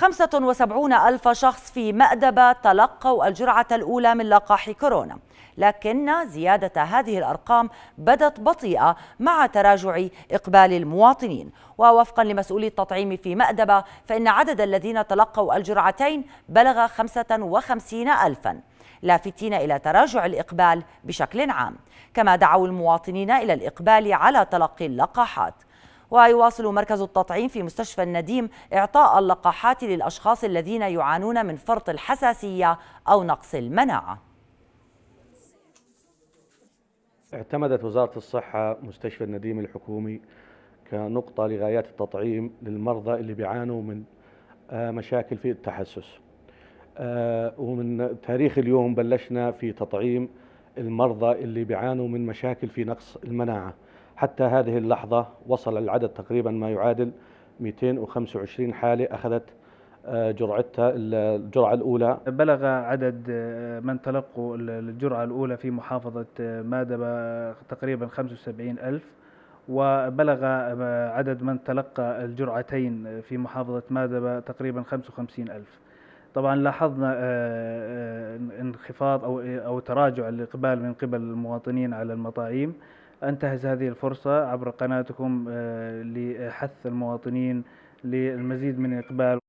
75 ألف شخص في مأدبة تلقوا الجرعة الأولى من لقاح كورونا لكن زيادة هذه الأرقام بدت بطيئة مع تراجع إقبال المواطنين ووفقا لمسؤولي التطعيم في مأدبة فإن عدد الذين تلقوا الجرعتين بلغ 55 ألفاً لافتين إلى تراجع الإقبال بشكل عام كما دعوا المواطنين إلى الإقبال على تلقي اللقاحات ويواصل مركز التطعيم في مستشفى النديم إعطاء اللقاحات للأشخاص الذين يعانون من فرط الحساسية أو نقص المناعة اعتمدت وزارة الصحة مستشفى النديم الحكومي كنقطة لغايات التطعيم للمرضى اللي بيعانوا من آه، مشاكل في التحسس آه، ومن تاريخ اليوم بلشنا في تطعيم المرضى اللي بيعانوا من مشاكل في نقص المناعة حتى هذه اللحظة وصل العدد تقريبا ما يعادل 225 حالة أخذت آه، جرعتها الجرعة الأولى بلغ عدد آه، من تلقوا الجرعة الأولى في محافظة آه، مادبة تقريبا 75 ألف وبلغ عدد من تلقى الجرعتين في محافظة مادبة تقريبا 55 ألف طبعا لاحظنا انخفاض أو, أو تراجع الإقبال من قبل المواطنين على المطاعيم أنتهز هذه الفرصة عبر قناتكم آه، لحث المواطنين للمزيد من الإقبال